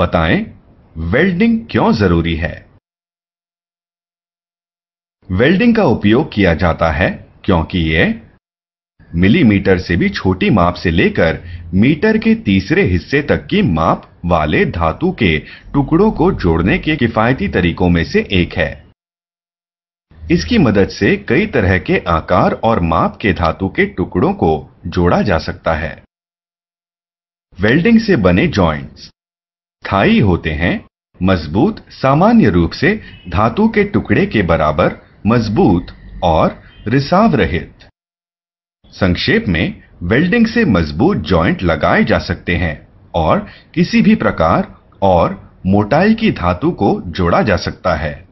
बताएं वेल्डिंग क्यों जरूरी है वेल्डिंग का उपयोग किया जाता है क्योंकि यह मिलीमीटर से भी छोटी माप से लेकर मीटर के तीसरे हिस्से तक की माप वाले धातु के टुकड़ों को जोड़ने के किफायती तरीकों में से एक है इसकी मदद से कई तरह के आकार और माप के धातु के टुकड़ों को जोड़ा जा सकता है वेल्डिंग से बने जॉइंट्स स्थायी होते हैं मजबूत सामान्य रूप से धातु के टुकड़े के बराबर मजबूत और रिसाव रहित संक्षेप में वेल्डिंग से मजबूत जॉइंट लगाए जा सकते हैं और किसी भी प्रकार और मोटाई की धातु को जोड़ा जा सकता है